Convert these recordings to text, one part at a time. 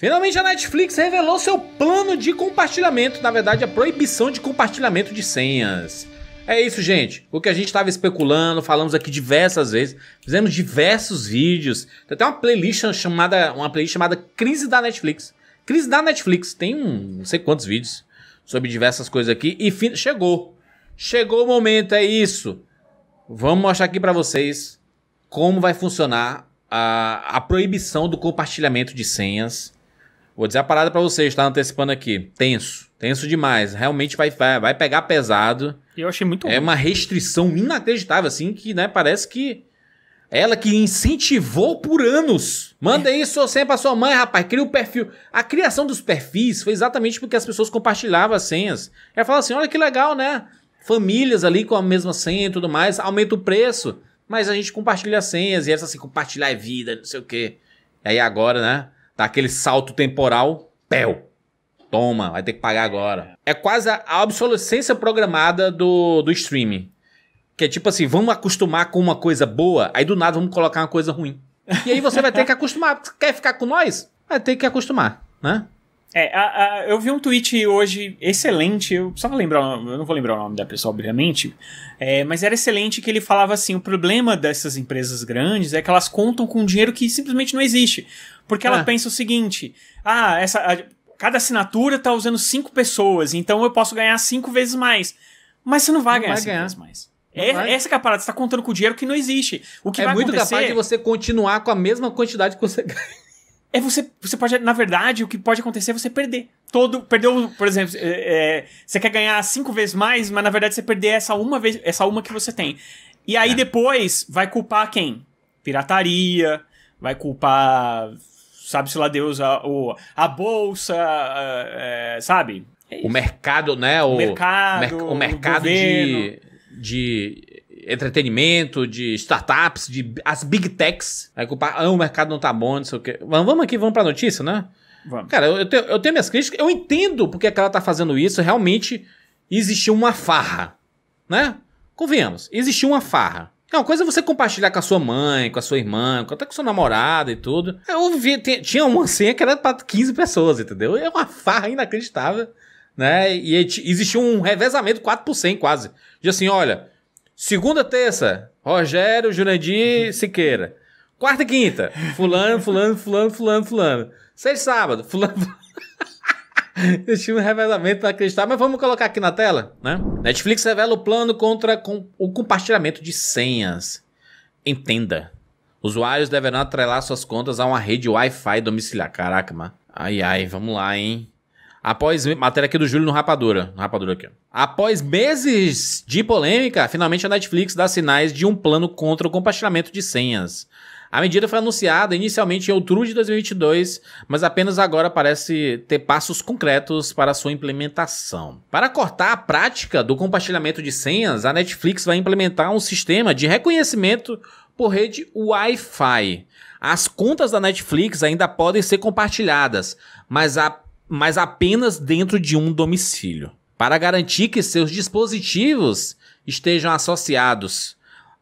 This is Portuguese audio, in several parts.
Finalmente a Netflix revelou seu plano de compartilhamento, na verdade a proibição de compartilhamento de senhas. É isso, gente. O que a gente estava especulando, falamos aqui diversas vezes, fizemos diversos vídeos. Tem até uma playlist chamada, uma playlist chamada Crise da Netflix. Crise da Netflix tem um, não sei quantos vídeos sobre diversas coisas aqui e chegou. Chegou o momento, é isso. Vamos mostrar aqui para vocês como vai funcionar a, a proibição do compartilhamento de senhas Vou dizer a parada para vocês, tá antecipando aqui. Tenso. Tenso demais. Realmente vai, vai pegar pesado. Eu achei muito É ruim. uma restrição inacreditável, assim, que, né, parece que. Ela que incentivou por anos. Manda isso é. sempre pra sua mãe, rapaz. Cria o perfil. A criação dos perfis foi exatamente porque as pessoas compartilhavam as senhas. Ela fala assim: olha que legal, né? Famílias ali com a mesma senha e tudo mais, aumenta o preço. Mas a gente compartilha senhas e essa assim, compartilhar é vida, não sei o quê. E aí agora, né? Tá aquele salto temporal, péu. Toma, vai ter que pagar agora. É quase a obsolescência programada do, do streaming. Que é tipo assim, vamos acostumar com uma coisa boa, aí do nada vamos colocar uma coisa ruim. E aí você vai ter que acostumar. Quer ficar com nós? Vai ter que acostumar, né? É, a, a, eu vi um tweet hoje excelente, eu precisava lembrar, eu não vou lembrar o nome da pessoa, obviamente, é, mas era excelente que ele falava assim: o problema dessas empresas grandes é que elas contam com dinheiro que simplesmente não existe. Porque ah. ela pensa o seguinte: ah, essa, a, cada assinatura tá usando cinco pessoas, então eu posso ganhar cinco vezes mais. Mas você não vai não ganhar vai cinco ganhar. vezes mais. É, Essa é a parada, você tá contando com dinheiro que não existe. O que é muito acontecer... capaz de você continuar com a mesma quantidade que você ganha é você, você pode, na verdade, o que pode acontecer é você perder. Todo, perdeu, por exemplo, é, é, você quer ganhar cinco vezes mais, mas na verdade você perder essa uma vez, essa uma que você tem. E aí é. depois vai culpar quem? Pirataria, vai culpar, sabe se lá Deus, a, a bolsa, a, é, sabe? É o mercado, né? O, o mercado, mer o mercado de, de entretenimento, de startups, de as big techs. Né, Aí ah, o mercado não tá bom, não sei o quê. Mas vamos aqui, vamos pra notícia, né? Vamos. Cara, eu, eu, tenho, eu tenho minhas críticas. Eu entendo porque que ela tá fazendo isso. Realmente existiu uma farra, né? Convenhamos, existiu uma farra. É uma coisa é você compartilhar com a sua mãe, com a sua irmã, até com a sua namorada e tudo. É, eu vi, tinha uma senha que era pra 15 pessoas, entendeu? É uma farra inacreditável, né? E existia um revezamento 4 por quase. De assim, olha, Segunda, terça, Rogério, Jurandir, Siqueira. Quarta e quinta, fulano, fulano, fulano, fulano, fulano. Sexta sábado, fulano. Eu tinha um revezamento pra acreditar, mas vamos colocar aqui na tela, né? Netflix revela o plano contra com o compartilhamento de senhas. Entenda. Usuários deverão atrelar suas contas a uma rede Wi-Fi domiciliar. Caraca, mano. Ai, ai, vamos lá, hein? Após matéria aqui do Júlio no Rapadura, no Rapadura aqui. Após meses de polêmica, finalmente a Netflix dá sinais de um plano contra o compartilhamento de senhas. A medida foi anunciada inicialmente em outubro de 2022, mas apenas agora parece ter passos concretos para sua implementação. Para cortar a prática do compartilhamento de senhas, a Netflix vai implementar um sistema de reconhecimento por rede Wi-Fi. As contas da Netflix ainda podem ser compartilhadas, mas a mas apenas dentro de um domicílio, para garantir que seus dispositivos estejam associados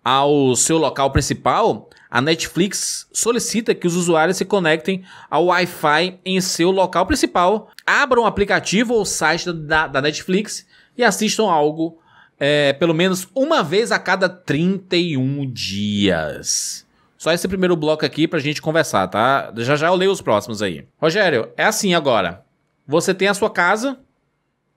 ao seu local principal, a Netflix solicita que os usuários se conectem ao Wi-Fi em seu local principal, abram o aplicativo ou site da, da Netflix e assistam algo é, pelo menos uma vez a cada 31 dias. Só esse primeiro bloco aqui pra gente conversar, tá? Já já eu leio os próximos aí. Rogério, é assim agora. Você tem a sua casa,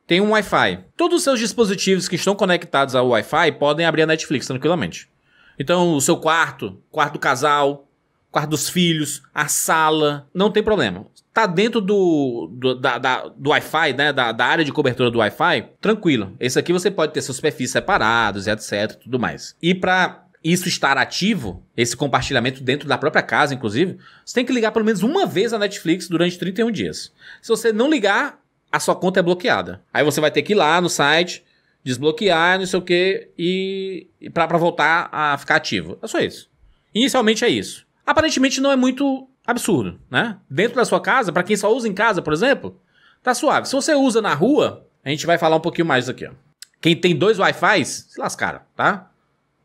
tem um Wi-Fi. Todos os seus dispositivos que estão conectados ao Wi-Fi podem abrir a Netflix tranquilamente. Então, o seu quarto, quarto do casal, quarto dos filhos, a sala, não tem problema. Tá dentro do, do, da, da, do Wi-Fi, né? Da, da área de cobertura do Wi-Fi, tranquilo. Esse aqui você pode ter seus perfis separados, etc. tudo mais. E para isso estar ativo, esse compartilhamento dentro da própria casa, inclusive, você tem que ligar pelo menos uma vez a Netflix durante 31 dias. Se você não ligar, a sua conta é bloqueada. Aí você vai ter que ir lá no site, desbloquear, não sei o que, e, e para voltar a ficar ativo. É só isso. Inicialmente é isso. Aparentemente não é muito absurdo, né? Dentro da sua casa, para quem só usa em casa, por exemplo, tá suave. Se você usa na rua, a gente vai falar um pouquinho mais aqui, ó. Quem tem dois wi fi se lascaram, tá?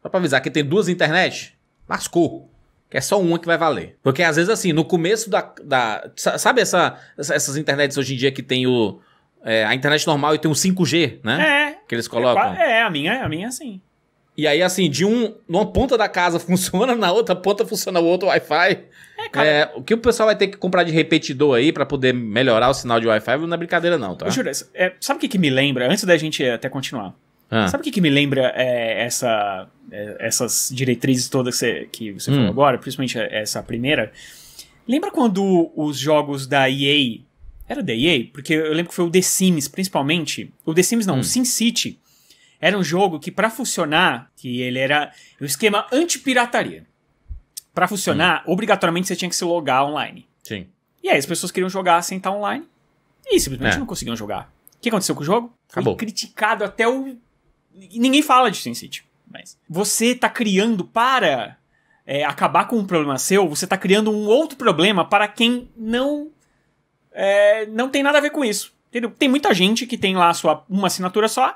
Só pra avisar, que tem duas internet, lascou. Que é só uma que vai valer. Porque às vezes, assim, no começo da. da sabe essa, essas internets hoje em dia que tem o. É, a internet normal e tem um 5G, né? É. Que eles colocam. É, é, a minha, a minha sim. E aí, assim, de um. Numa ponta da casa funciona, na outra ponta funciona o outro Wi-Fi. É, cara. É, o que o pessoal vai ter que comprar de repetidor aí para poder melhorar o sinal de Wi-Fi não é brincadeira, não, tá? Juro, é, sabe o que, que me lembra? Antes da gente até continuar. Ah. Sabe o que, que me lembra é, essa, é, essas diretrizes todas que você, que você hum. falou agora, principalmente essa primeira? Lembra quando os jogos da EA. Era da EA? Porque eu lembro que foi o The Sims, principalmente. O The Sims não, hum. o SimCity. Era um jogo que, para funcionar, que ele era o um esquema anti-pirataria. Para funcionar, hum. obrigatoriamente você tinha que se logar online. Sim. E aí as pessoas queriam jogar sem estar online e simplesmente é. não conseguiam jogar. O que aconteceu com o jogo? Acabou. Foi criticado até o Ninguém fala de Sin mas. Você tá criando para é, acabar com um problema seu, você tá criando um outro problema para quem não. É, não tem nada a ver com isso. Entendeu? Tem muita gente que tem lá sua, uma assinatura só,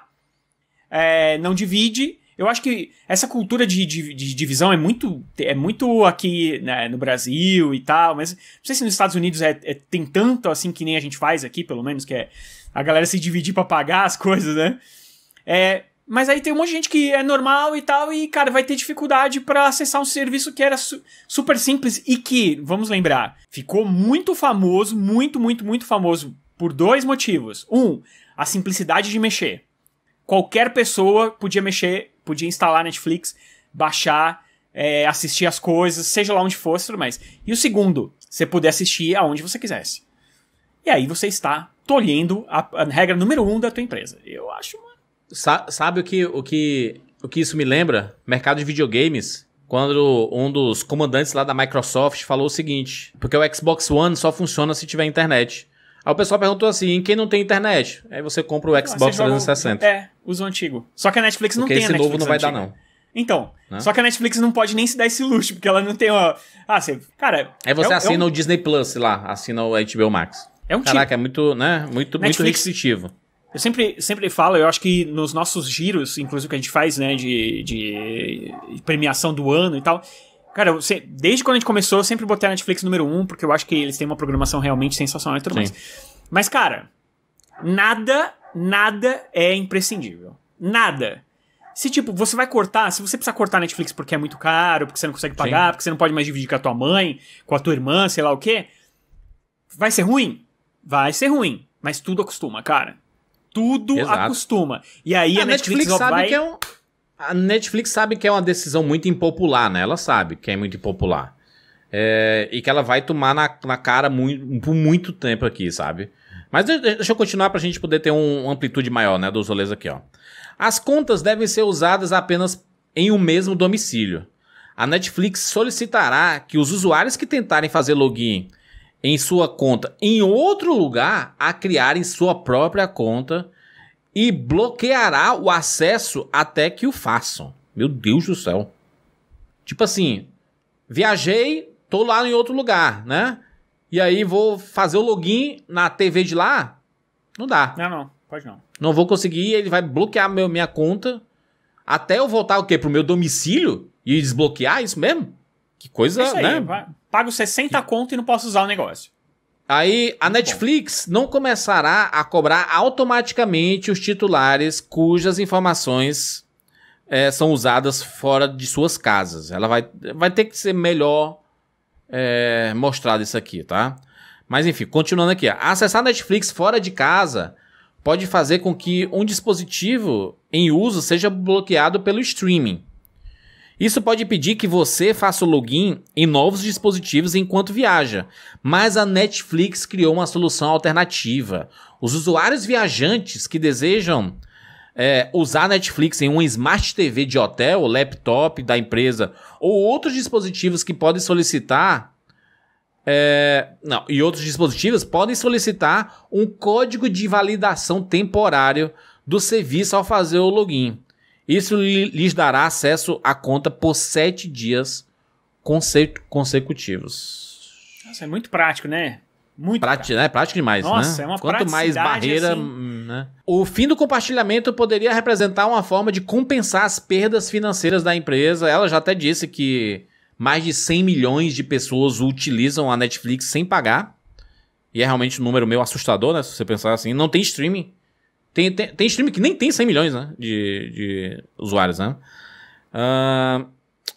é, não divide. Eu acho que essa cultura de, de, de divisão é muito, é muito aqui né, no Brasil e tal, mas não sei se nos Estados Unidos é, é, tem tanto assim que nem a gente faz aqui, pelo menos, que é a galera se dividir para pagar as coisas, né? É, mas aí tem um monte de gente que é normal e tal, e, cara, vai ter dificuldade para acessar um serviço que era su super simples e que, vamos lembrar, ficou muito famoso, muito, muito, muito famoso por dois motivos. Um, a simplicidade de mexer. Qualquer pessoa podia mexer, podia instalar Netflix, baixar, é, assistir as coisas, seja lá onde fosse, tudo mais. E o segundo, você poder assistir aonde você quisesse. E aí você está tolhendo a, a regra número um da tua empresa. Eu acho uma Sa sabe o que, o, que, o que isso me lembra? Mercado de videogames. Quando um dos comandantes lá da Microsoft falou o seguinte: porque o Xbox One só funciona se tiver internet. Aí o pessoal perguntou assim: quem não tem internet? Aí você compra o Xbox ah, 360. Joga, é, usa o antigo. Só que a Netflix não porque tem esse a Netflix novo não vai dar, não. Então, né? só que a Netflix não pode nem se dar esse luxo, porque ela não tem uma. Ah, você. Cara. Aí você é, é assina é um... o Disney Plus lá, assina o HBO Max. É um Caraca, tiro. é muito, né? Muito, Netflix, muito restritivo. Eu sempre, sempre falo, eu acho que nos nossos giros, inclusive que a gente faz, né, de, de premiação do ano e tal, Cara, eu, desde quando a gente começou, eu sempre botei a Netflix número um, porque eu acho que eles têm uma programação realmente sensacional e tudo Sim. mais. Mas, cara, nada, nada é imprescindível. Nada. Se, tipo, você vai cortar, se você precisar cortar a Netflix porque é muito caro, porque você não consegue pagar, Sim. porque você não pode mais dividir com a tua mãe, com a tua irmã, sei lá o quê, vai ser ruim? Vai ser ruim. Mas tudo acostuma, cara tudo Exato. acostuma. E aí a, a Netflix, Netflix sabe vai... que é um... A Netflix sabe que é uma decisão muito impopular, né? Ela sabe que é muito impopular. É, e que ela vai tomar na, na cara muito, por muito tempo aqui, sabe? Mas deixa eu continuar para a gente poder ter uma amplitude maior, né, dos rolês aqui, ó. As contas devem ser usadas apenas em um mesmo domicílio. A Netflix solicitará que os usuários que tentarem fazer login em sua conta em outro lugar a criarem sua própria conta e bloqueará o acesso até que o façam. Meu Deus do céu. Tipo assim, viajei, tô lá em outro lugar, né? E aí vou fazer o login na TV de lá? Não dá. Não, não, pode não. Não vou conseguir, ele vai bloquear meu, minha conta até eu voltar o quê? Pro meu domicílio e desbloquear isso mesmo? Que coisa, é aí, né? Pago 60 conto e não posso usar o negócio. Aí a Netflix não começará a cobrar automaticamente os titulares cujas informações é, são usadas fora de suas casas. Ela vai, vai ter que ser melhor é, mostrado isso aqui, tá? Mas enfim, continuando aqui. Acessar Netflix fora de casa pode fazer com que um dispositivo em uso seja bloqueado pelo streaming. Isso pode pedir que você faça o login em novos dispositivos enquanto viaja, mas a Netflix criou uma solução alternativa. Os usuários viajantes que desejam é, usar a Netflix em uma Smart TV de hotel, laptop da empresa ou outros dispositivos que podem solicitar. É, não, e outros dispositivos podem solicitar um código de validação temporário do serviço ao fazer o login. Isso lhes dará acesso à conta por sete dias conse consecutivos. Nossa, é muito prático, né? Muito prático. prático. Né? Prático demais, né? Nossa, né? é uma Quanto mais barreira... Assim... Hum, né? O fim do compartilhamento poderia representar uma forma de compensar as perdas financeiras da empresa. Ela já até disse que mais de 100 milhões de pessoas utilizam a Netflix sem pagar. E é realmente um número meio assustador, né? Se você pensar assim, não tem streaming. Tem, tem, tem stream que nem tem 100 milhões né, de, de usuários, né? Uh,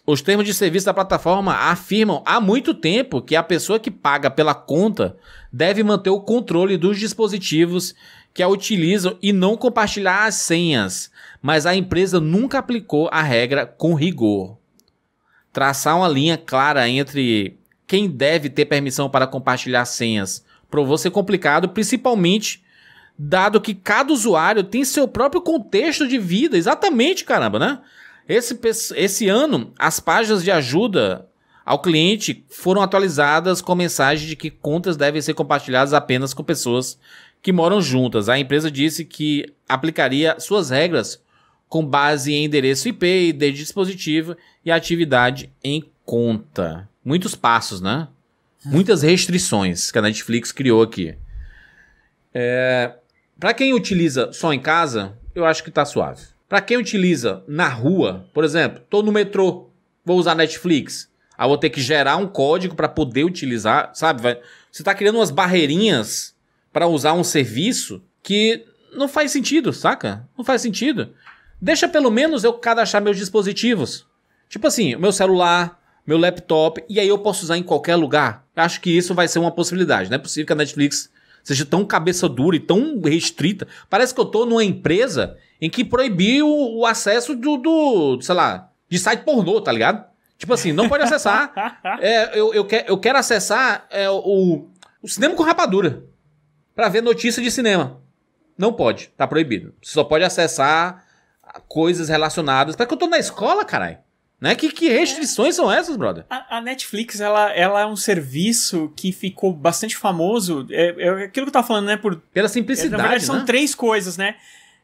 os termos de serviço da plataforma afirmam há muito tempo que a pessoa que paga pela conta deve manter o controle dos dispositivos que a utilizam e não compartilhar as senhas, mas a empresa nunca aplicou a regra com rigor. Traçar uma linha clara entre quem deve ter permissão para compartilhar senhas provou ser complicado, principalmente dado que cada usuário tem seu próprio contexto de vida. Exatamente, caramba, né? Esse, esse ano, as páginas de ajuda ao cliente foram atualizadas com mensagem de que contas devem ser compartilhadas apenas com pessoas que moram juntas. A empresa disse que aplicaria suas regras com base em endereço IP, de dispositivo e atividade em conta. Muitos passos, né? Muitas restrições que a Netflix criou aqui. É... Para quem utiliza só em casa, eu acho que tá suave. Para quem utiliza na rua, por exemplo, tô no metrô, vou usar Netflix, aí vou ter que gerar um código para poder utilizar, sabe? você tá criando umas barreirinhas para usar um serviço que não faz sentido, saca? Não faz sentido. Deixa pelo menos eu cadastrar meus dispositivos. Tipo assim, meu celular, meu laptop, e aí eu posso usar em qualquer lugar. Acho que isso vai ser uma possibilidade. Não é possível que a Netflix seja tão cabeça dura e tão restrita. Parece que eu tô numa empresa em que proibiu o acesso do, do sei lá, de site pornô, tá ligado? Tipo assim, não pode acessar. é, eu, eu, quer, eu quero acessar é, o, o cinema com rapadura para ver notícia de cinema. Não pode, tá proibido. Você só pode acessar coisas relacionadas. Para que eu tô na escola, caralho. Né? Que, que é. restrições é. são essas, brother? A, a, Netflix, ela, ela é um serviço que ficou bastante famoso. É, é aquilo que eu tava falando, né? Por, Pela simplicidade. É, na verdade, né? são três coisas, né?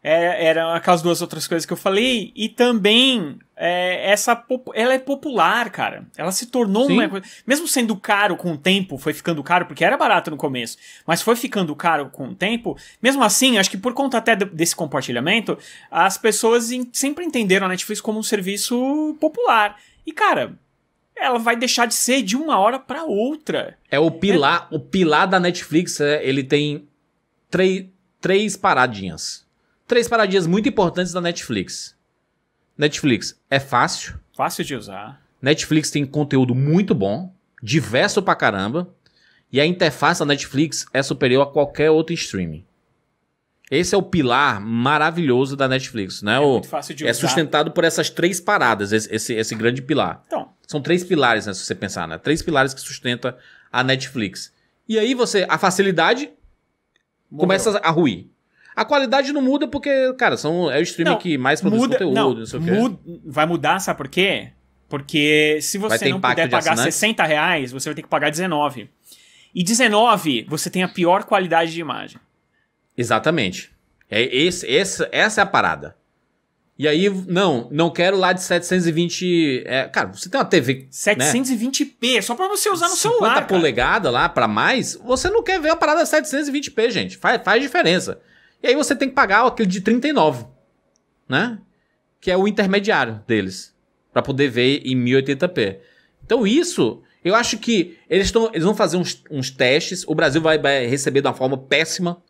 É, eram aquelas duas outras coisas que eu falei. E também, é, essa ela é popular, cara. Ela se tornou Sim. uma coisa. Mesmo sendo caro com o tempo, foi ficando caro, porque era barato no começo, mas foi ficando caro com o tempo. Mesmo assim, acho que por conta até desse compartilhamento, as pessoas sempre entenderam a Netflix como um serviço popular. E, cara, ela vai deixar de ser de uma hora para outra. É o pilar, é... o pilar da Netflix, é, ele tem três, três paradinhas. Três paradinhas muito importantes da Netflix. Netflix é fácil. Fácil de usar. Netflix tem conteúdo muito bom, diverso pra caramba. E a interface da Netflix é superior a qualquer outro streaming. Esse é o pilar maravilhoso da Netflix, né? É o, muito fácil de é usar. sustentado por essas três paradas, esse, esse, esse grande pilar. Então. São três pilares, né, se você pensar, né? Três pilares que sustenta a Netflix. E aí você, a facilidade Morreu. começa a ruir. A qualidade não muda porque, cara, são, é o streaming não, que mais produz muda, conteúdo, não, não sei o quê. Muda, vai mudar, sabe por quê? Porque se você não puder pagar 60 reais, você vai ter que pagar 19. E 19, você tem a pior qualidade de imagem. Exatamente. É esse, esse, essa é a parada. E aí, não, não quero lá de 720. É, cara, você tem uma TV. 720p, né? só pra você usar no 50 celular. 50 polegada lá pra mais, você não quer ver a parada 720p, gente. Faz, faz diferença. E aí você tem que pagar aquele de 39, né? Que é o intermediário deles, para poder ver em 1080p. Então isso, eu acho que eles, tão, eles vão fazer uns, uns testes, o Brasil vai, vai receber de uma forma péssima.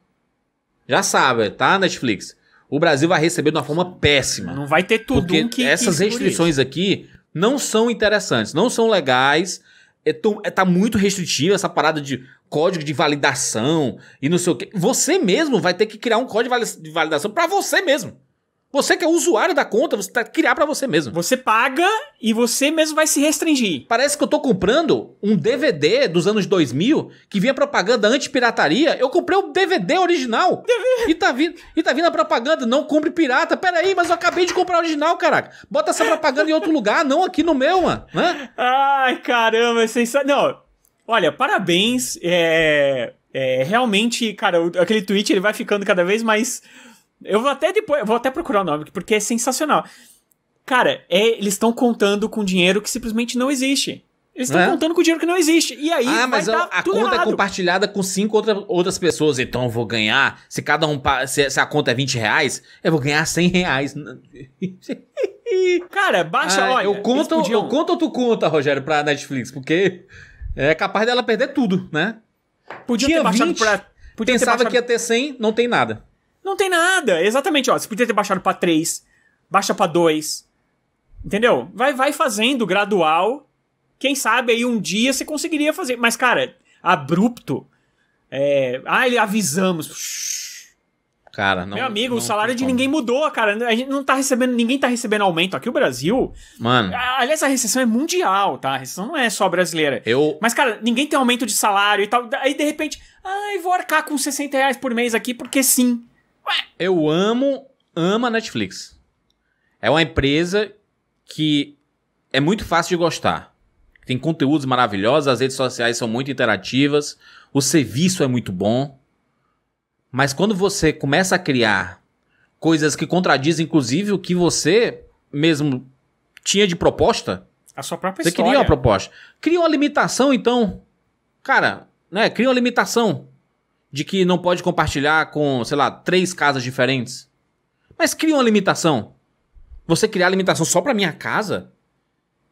Já sabe, tá, Netflix? O Brasil vai receber de uma forma péssima. Não vai ter tudo porque um que essas restrições aqui não são interessantes, não são legais, é, tão, é, tá muito restritiva essa parada de código de validação e não sei o quê. Você mesmo vai ter que criar um código de validação para você mesmo. Você que é usuário da conta, você tá criar para você mesmo. Você paga e você mesmo vai se restringir. Parece que eu tô comprando um DVD dos anos 2000 que vinha propaganda anti-pirataria. Eu comprei o um DVD original. e, tá vindo, e tá vindo a propaganda, não compre pirata. Pera aí, mas eu acabei de comprar o original, caraca. Bota essa propaganda em outro lugar, não aqui no meu, mano. Né? Ai, caramba, é sensacional. Olha, parabéns. É, é, realmente, cara, aquele tweet ele vai ficando cada vez mais eu vou até depois, vou até procurar o nome, porque é sensacional. Cara, é, eles estão contando com dinheiro que simplesmente não existe. Eles estão é? contando com dinheiro que não existe. E aí, ah, mas a, a conta é errado. é compartilhada com cinco outra, outras pessoas. Então eu vou ganhar. Se cada um. Se, se, a conta é 20 reais, eu vou ganhar 100 reais. Cara, baixa, ah, olha. Eu conto, podiam... eu conto ou tu conta, Rogério, pra Netflix? Porque é capaz dela perder tudo, né? Podia Tinha ter baixado 20, pra. Podia pensava baixado... que ia ter 100, não tem nada. Não tem nada. Exatamente, ó. Você podia ter baixado para 3, baixa para 2. Entendeu? Vai, vai fazendo gradual. Quem sabe aí um dia você conseguiria fazer. Mas, cara, abrupto. É... Ah, avisamos. Cara, não. Meu amigo, não, o salário de ninguém mudou, cara. A gente não tá recebendo. Ninguém tá recebendo aumento. Aqui o Brasil. Mano. Ah, aliás, a recessão é mundial, tá? A recessão não é só brasileira. Eu. Mas, cara, ninguém tem aumento de salário e tal. Aí, de repente. Ai, vou arcar com 60 reais por mês aqui, porque sim. Eu amo, amo a Netflix. É uma empresa que é muito fácil de gostar. Tem conteúdos maravilhosos, as redes sociais são muito interativas, o serviço é muito bom. Mas quando você começa a criar coisas que contradizem, inclusive, o que você mesmo tinha de proposta. A sua própria você história. Você queria uma proposta. Cria uma limitação, então. Cara, né? Cria uma limitação de que não pode compartilhar com, sei lá, três casas diferentes. Mas cria uma limitação. Você criar limitação só para minha casa?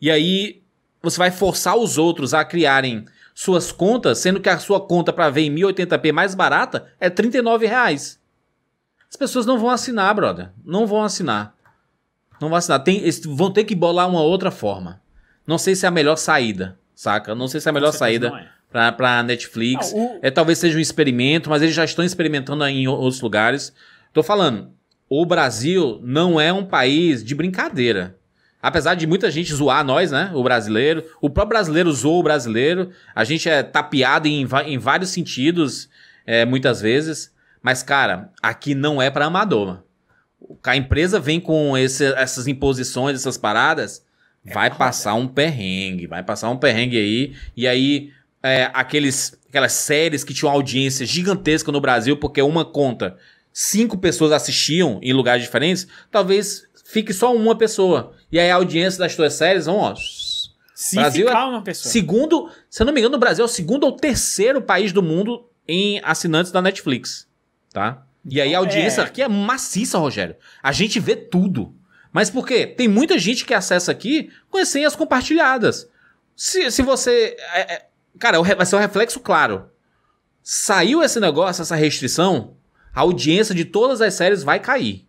E aí você vai forçar os outros a criarem suas contas, sendo que a sua conta para ver em 1080p mais barata é R$ reais. As pessoas não vão assinar, brother. Não vão assinar. Não vão assinar. Tem, vão ter que bolar uma outra forma. Não sei se é a melhor saída, saca? Não sei se é a melhor saída é para pra Netflix. o... É talvez seja um experimento, mas eles já estão experimentando em outros lugares. Tô falando, o Brasil não é um país de brincadeira. Apesar de muita gente zoar nós, né? O brasileiro. O próprio brasileiro zoou o brasileiro. A gente é tapeado em, em vários sentidos, é, muitas vezes. Mas, cara, aqui não é para amador. A empresa vem com esse, essas imposições, essas paradas. É vai passar um perrengue. Vai passar um perrengue aí. E aí, é, aqueles, aquelas séries que tinham audiência gigantesca no Brasil, porque uma conta cinco pessoas assistiam em lugares diferentes, talvez fique só uma pessoa. E aí a audiência das tuas séries vão, ó. Se Brasil é ficar é uma pessoa. Segundo, se eu não me engano, o Brasil é o segundo ou terceiro país do mundo em assinantes da Netflix, tá? E aí a então, audiência é. aqui é maciça, Rogério. A gente vê tudo. Mas por quê? Tem muita gente que acessa aqui com as senhas compartilhadas. Se, se você. É, é Cara, é vai ser um reflexo claro. Saiu esse negócio, essa restrição, a audiência de todas as séries vai cair.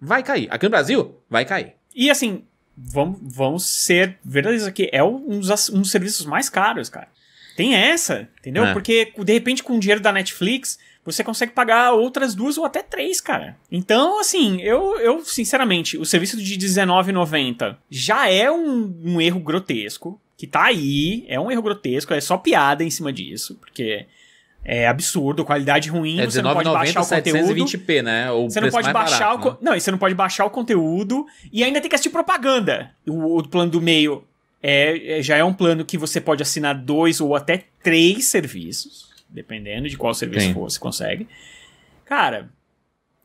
Vai cair. Aqui no Brasil, vai cair. E assim, vamos, vamos ser verdadeiros aqui. É um dos, um dos serviços mais caros, cara. Tem essa, entendeu? É. Porque, de repente, com o dinheiro da Netflix, você consegue pagar outras duas ou até três, cara. Então, assim, eu, eu sinceramente, o serviço de R$19,90 já é um, um erro grotesco, que tá aí, é um erro grotesco, é só piada em cima disso, porque é absurdo, qualidade ruim, é, você não pode 90, baixar o conteúdo. 720p, né? O você não pode baixar barato, o né? Não, e você não pode baixar o conteúdo e ainda tem que assistir propaganda. O, o plano do meio é, é já é um plano que você pode assinar dois ou até três serviços dependendo de qual serviço Sim. for, você consegue. Cara,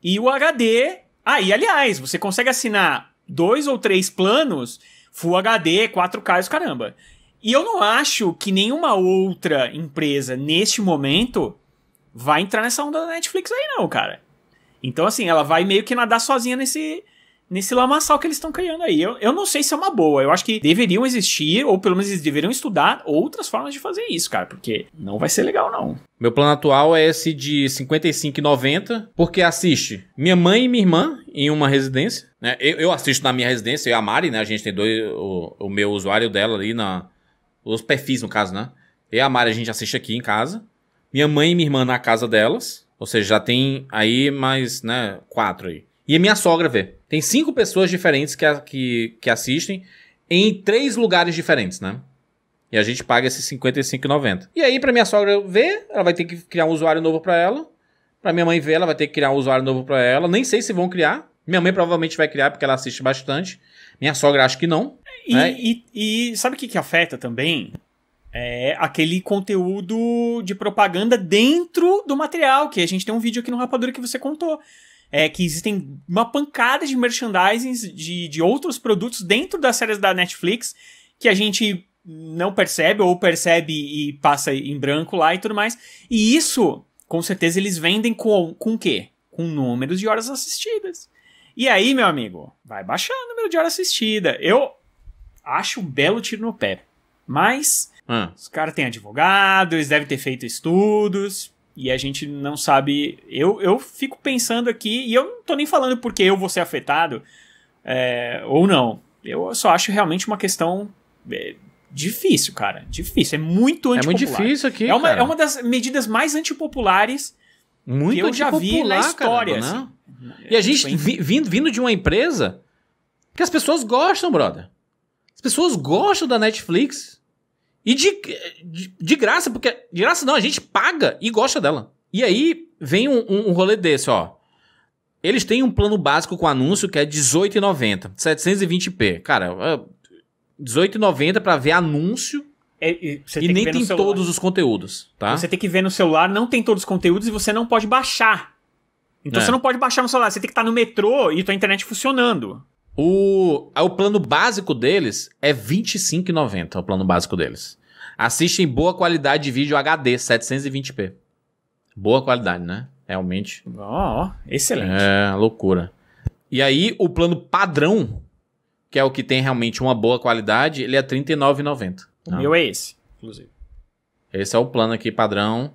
e o HD. Ah, e aliás, você consegue assinar dois ou três planos Full HD, 4K, caramba. E eu não acho que nenhuma outra empresa neste momento vai entrar nessa onda da Netflix aí não, cara. Então assim, ela vai meio que nadar sozinha nesse nesse lamaçal que eles estão criando aí. Eu, eu não sei se é uma boa. Eu acho que deveriam existir, ou pelo menos eles deveriam estudar outras formas de fazer isso, cara, porque não vai ser legal, não. Meu plano atual é esse de 55,90, porque assiste minha mãe e minha irmã em uma residência. Né? Eu, eu assisto na minha residência, eu e a Mari, né? A gente tem dois. O, o meu usuário dela ali na. Os perfis, no caso, né? Eu e a Mari a gente assiste aqui em casa. Minha mãe e minha irmã na casa delas. Ou seja, já tem aí mais, né, quatro aí. E a minha sogra vê. Tem cinco pessoas diferentes que, que, que assistem em três lugares diferentes, né? E a gente paga esses R$55,90. E aí, pra minha sogra ver, ela vai ter que criar um usuário novo para ela. Pra minha mãe ver, ela vai ter que criar um usuário novo para ela. Nem sei se vão criar. Minha mãe provavelmente vai criar, porque ela assiste bastante. Minha sogra acho que não. E, né? e, e sabe o que, que afeta também? É aquele conteúdo de propaganda dentro do material, que a gente tem um vídeo aqui no Rapadura que você contou é que existem uma pancada de merchandising de, de outros produtos dentro das séries da Netflix que a gente não percebe ou percebe e passa em branco lá e tudo mais. E isso, com certeza, eles vendem com, com o quê? Com números de horas assistidas. E aí, meu amigo, vai baixar o número de horas assistida. Eu acho um belo tiro no pé. Mas hum. os caras têm advogado, eles devem ter feito estudos. E a gente não sabe. Eu, eu fico pensando aqui, e eu não tô nem falando porque eu vou ser afetado é, ou não. Eu só acho realmente uma questão é, difícil, cara. Difícil. É muito antipopular. É muito difícil aqui. É uma, é cara. É uma das medidas mais antipopulares muito que eu já vi na história. Cara, é? assim. E a é, gente tipo, vindo, vindo de uma empresa que as pessoas gostam, brother. As pessoas gostam da Netflix. E de, de, de, graça, porque. De graça não, a gente paga e gosta dela. E aí vem um, um, um rolê desse, ó. Eles têm um plano básico com anúncio que é R$18,90, 720p. Cara, R$18,90 é para ver anúncio é, e, e nem tem todos os conteúdos, tá? Você tem que ver no celular, não tem todos os conteúdos e você não pode baixar. Então é. você não pode baixar no celular, você tem que estar no metrô e tua internet funcionando. O, é, o plano básico deles é R$25,90, o plano básico deles. Assiste em boa qualidade de vídeo HD, 720p. Boa qualidade, né? Realmente. Ó, oh, excelente. É, loucura. E aí, o plano padrão, que é o que tem realmente uma boa qualidade, ele é R$39,90. O ah. meu é esse, inclusive. Esse é o plano aqui padrão.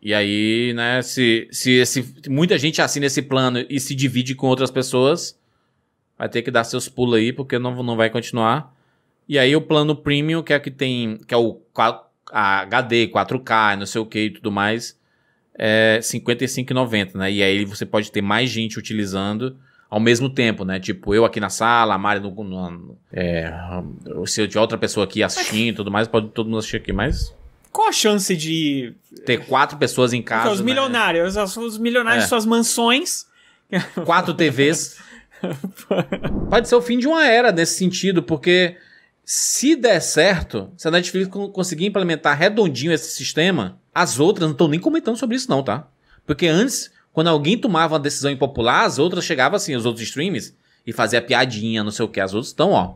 E aí, né, se, se se muita gente assina esse plano e se divide com outras pessoas vai ter que dar seus pulos aí, porque não, não vai continuar. E aí o plano premium, que é que tem, que é o HD, 4K, não sei o que e tudo mais, é R$55,90, né? E aí você pode ter mais gente utilizando ao mesmo tempo, né? Tipo, eu aqui na sala, a Mari no, no é, se eu tiver outra pessoa aqui assistindo e tudo mais, pode todo mundo assistir aqui, mas qual a chance de ter quatro pessoas em casa? Né? Os milionários, né? os milionários é. de suas mansões, quatro TVs Pode ser o fim de uma era nesse sentido, porque se der certo, se a Netflix conseguir implementar redondinho esse sistema, as outras não estão nem comentando sobre isso, não, tá? Porque antes, quando alguém tomava uma decisão impopular, as outras chegavam assim, os outros streams, e fazia piadinha, não sei o que. As outras estão, ó.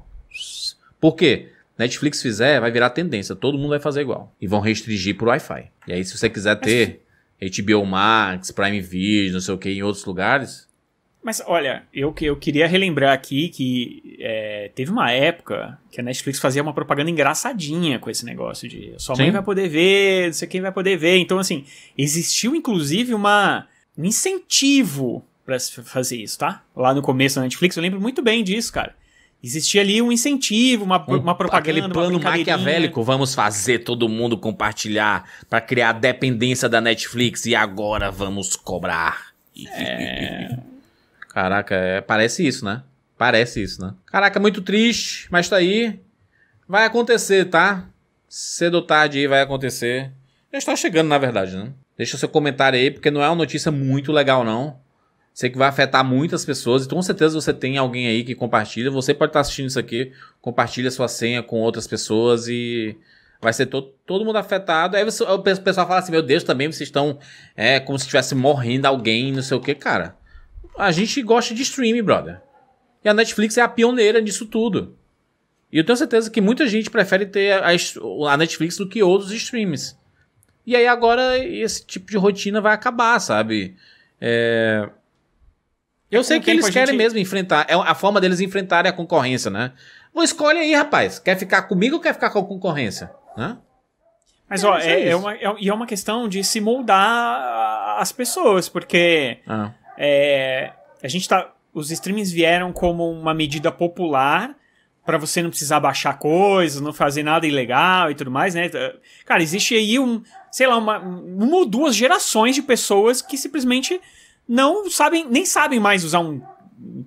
Por quê? Netflix fizer, vai virar tendência. Todo mundo vai fazer igual. E vão restringir pro Wi-Fi. E aí, se você quiser ter HBO Max, Prime Video, não sei o que, em outros lugares, mas olha, eu, eu queria relembrar aqui que é, teve uma época que a Netflix fazia uma propaganda engraçadinha com esse negócio de sua Sim. mãe vai poder ver, não sei quem vai poder ver. Então, assim, existiu inclusive uma, um incentivo para fazer isso, tá? Lá no começo da Netflix, eu lembro muito bem disso, cara. Existia ali um incentivo, uma, um, uma propaganda. Aquele plano maquiavélico, vamos fazer todo mundo compartilhar para criar dependência da Netflix e agora vamos cobrar. É. Caraca, é, parece isso, né? Parece isso, né? Caraca, muito triste, mas tá aí. Vai acontecer, tá? Cedo ou tarde aí vai acontecer. Já está chegando, na verdade, né? Deixa seu comentário aí, porque não é uma notícia muito legal, não. Sei que vai afetar muitas pessoas, e com certeza você tem alguém aí que compartilha. Você pode estar assistindo isso aqui, compartilha sua senha com outras pessoas e vai ser todo, todo mundo afetado. Aí você, o pessoal fala assim: Meu Deus, também vocês estão é, como se estivesse morrendo alguém, não sei o que, cara a gente gosta de streaming, brother. E a Netflix é a pioneira nisso tudo. E eu tenho certeza que muita gente prefere ter a, a Netflix do que outros streams. E aí agora esse tipo de rotina vai acabar, sabe? É... Eu sei que eles querem gente... mesmo enfrentar. É a forma deles enfrentarem a concorrência, né? Bom, escolhe aí, rapaz. Quer ficar comigo ou quer ficar com a concorrência? Né? Mas, é, ó, é, é, uma, é, é uma questão de se moldar as pessoas, porque. Ah é, a gente tá. Os streamings vieram como uma medida popular para você não precisar baixar coisas, não fazer nada ilegal e tudo mais, né? Cara, existe aí um, sei lá, uma, uma ou duas gerações de pessoas que simplesmente não sabem, nem sabem mais usar um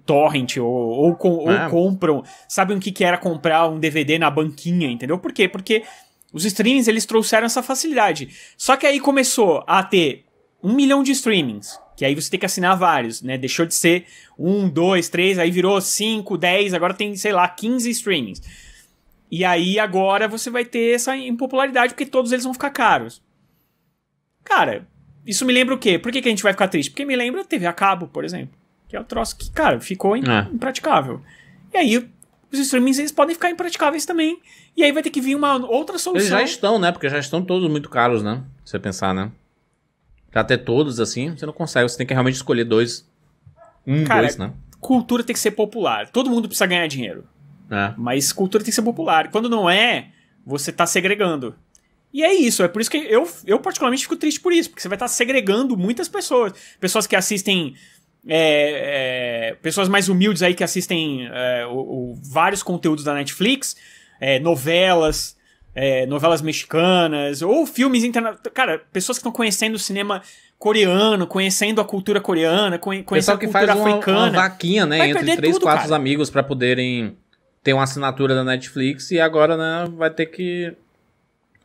torrent ou, ou, com, ou é. compram, sabem o que, que era comprar um DVD na banquinha, entendeu? Por quê? Porque os streamings eles trouxeram essa facilidade. Só que aí começou a ter um milhão de streamings. Que aí você tem que assinar vários, né? Deixou de ser um, dois, três, aí virou cinco, dez, agora tem, sei lá, 15 streamings. E aí agora você vai ter essa impopularidade porque todos eles vão ficar caros. Cara, isso me lembra o quê? Por que, que a gente vai ficar triste? Porque me lembra TV a cabo, por exemplo. Que é o um troço que, cara, ficou é. impraticável. E aí os streamings eles podem ficar impraticáveis também. E aí vai ter que vir uma outra solução. Eles já estão, né? Porque já estão todos muito caros, né? Se você pensar, né? Pra ter todos, assim, você não consegue. Você tem que realmente escolher dois. Um, Cara, dois, né? Cultura tem que ser popular. Todo mundo precisa ganhar dinheiro. É. Mas cultura tem que ser popular. Quando não é, você tá segregando. E é isso, é por isso que eu, eu particularmente fico triste por isso, porque você vai estar tá segregando muitas pessoas. Pessoas que assistem. É, é, pessoas mais humildes aí que assistem é, o, o, vários conteúdos da Netflix, é, novelas, é, novelas mexicanas ou filmes internacionais. Cara, pessoas que estão conhecendo o cinema coreano, conhecendo a cultura coreana, conhe conhecendo a cultura faz uma, africana. Uma vaquinha, né? entre três, tudo, quatro cara. amigos para poderem ter uma assinatura da Netflix e agora, né, vai ter que.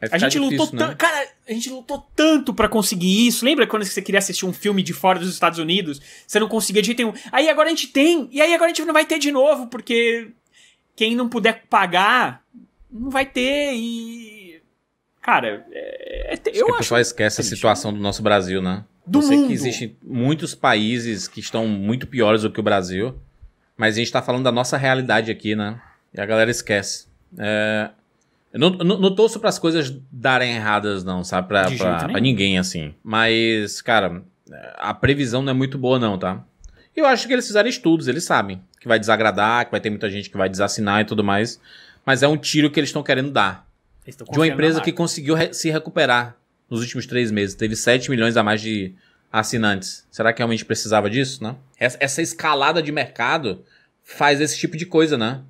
a gente difícil, lutou né? Cara, a gente lutou tanto para conseguir isso. Lembra quando você queria assistir um filme de fora dos Estados Unidos? Você não conseguia de jeito nenhum. Aí agora a gente tem, e aí agora a gente não vai ter de novo, porque quem não puder pagar não vai ter e. Cara, é, é, eu acho. O pessoal esquece triste. a né? situação do nosso Brasil, né? Do eu mundo. que existem muitos países que estão muito piores do que o Brasil, mas a gente tá falando da nossa realidade aqui, né? E a galera esquece. É, eu não, não, não torço para as coisas darem erradas, não, sabe? Pra, pra, pra ninguém, assim. Mas, cara, a previsão não é muito boa, não, tá? Eu acho que eles fizeram estudos, eles sabem que vai desagradar, que vai ter muita gente que vai desassinar e tudo mais mas é um tiro que eles estão querendo dar. de uma empresa que conseguiu re se recuperar nos últimos três meses. Teve 7 milhões a mais de assinantes. Será que realmente precisava disso, né? Essa, essa escalada de mercado faz esse tipo de coisa, né?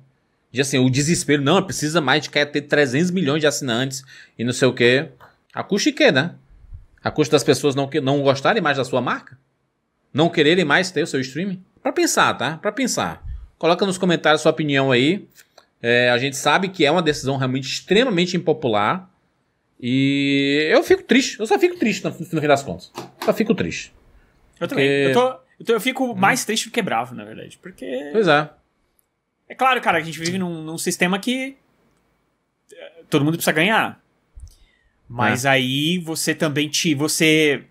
De assim, o desespero, não, precisa mais, de quer ter 300 milhões de assinantes e não sei o quê. A custa de quê, né? A custa das pessoas não, não gostarem mais da sua marca? Não quererem mais ter o seu streaming? Para pensar, tá? Para pensar. Coloca nos comentários sua opinião aí. É, a gente sabe que é uma decisão realmente extremamente impopular. E eu fico triste. Eu só fico triste no, no fim das contas. Só fico triste. Eu também. Eu, tô, eu, então tô, eu, fico hum. mais triste do que bravo, na verdade. Porque. Pois é. É claro, cara, a gente vive num, num sistema que. Eh, todo mundo precisa ganhar. Mas é. aí você também te. Você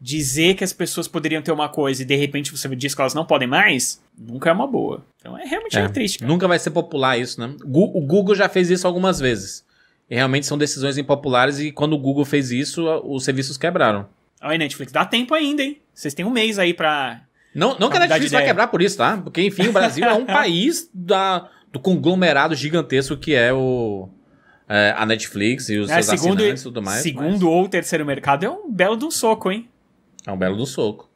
dizer que as pessoas poderiam ter uma coisa e de repente você diz que elas não podem mais, nunca é uma boa. Então é realmente é, triste. Cara. Nunca vai ser popular isso, né? O Google já fez isso algumas vezes. E realmente são decisões impopulares e quando o Google fez isso, os serviços quebraram. Olha, Netflix, dá tempo ainda, hein? Vocês têm um mês aí pra. Não, não pra que a Netflix vai quebrar por isso, tá? Porque, enfim, o Brasil é um país da, do conglomerado gigantesco que é o. É, a Netflix e os é, seus segundo, assinantes e tudo mais. Segundo mas... ou terceiro mercado é um belo de um soco, hein? É um belo do soco.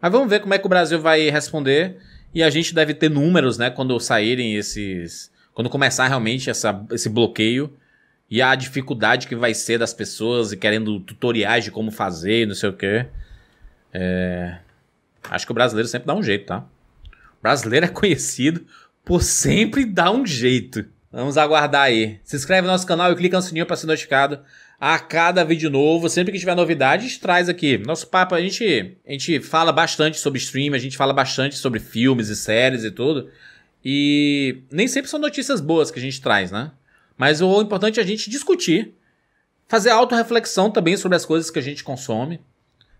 Mas vamos ver como é que o Brasil vai responder. E a gente deve ter números, né? Quando saírem esses. Quando começar realmente essa, esse bloqueio. E a dificuldade que vai ser das pessoas e querendo tutoriais de como fazer e não sei o quê. É... Acho que o brasileiro sempre dá um jeito, tá? O brasileiro é conhecido por sempre dar um jeito. Vamos aguardar aí. Se inscreve no nosso canal e clica no sininho para ser notificado a cada vídeo novo. Sempre que tiver novidades, traz aqui. Nosso papo, a gente, a gente fala bastante sobre stream, a gente fala bastante sobre filmes e séries e tudo. E nem sempre são notícias boas que a gente traz, né? Mas o importante é a gente discutir, fazer autorreflexão também sobre as coisas que a gente consome,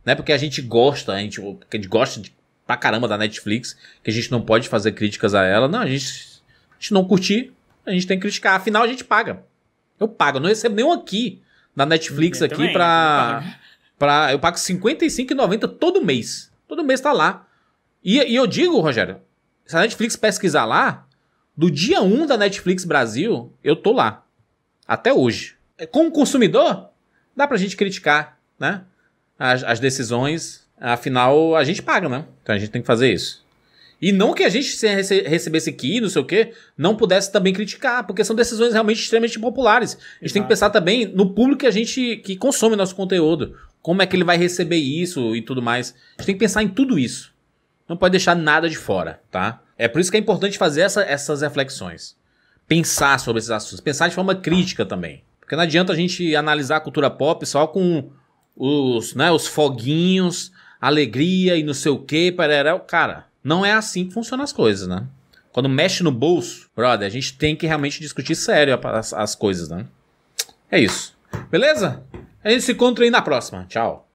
né? Porque a gente gosta, a gente, a gente gosta de, pra caramba da Netflix, que a gente não pode fazer críticas a ela. Não, a gente, a gente não curtir, a gente tem que criticar. Afinal, a gente paga. Eu pago, eu não recebo nenhum aqui na Netflix eu uhum. aqui para para eu pago 55,90 todo mês. Todo mês tá lá. E, e eu digo, Rogério, se a Netflix pesquisar lá, do dia 1 da Netflix Brasil, eu tô lá. Até hoje. É, Como consumidor, dá pra gente criticar, né? As, as decisões. Afinal, a gente paga, né? Então a gente tem que fazer isso. E não que a gente, se recebesse aqui, não sei o quê, não pudesse também criticar, porque são decisões realmente extremamente populares. A gente Exato. tem que pensar também no público que a gente que consome nosso conteúdo. Como é que ele vai receber isso e tudo mais. A gente tem que pensar em tudo isso. Não pode deixar nada de fora, tá? É por isso que é importante fazer essa, essas reflexões. Pensar sobre esses assuntos. Pensar de forma crítica também. Porque não adianta a gente analisar a cultura pop só com os, né, os foguinhos, alegria e não sei o quê. Parará. Cara, não é assim que funcionam as coisas, né? Quando mexe no bolso, brother, a gente tem que realmente discutir sério as, as coisas, né? É isso. Beleza? A gente se encontra aí na próxima. Tchau.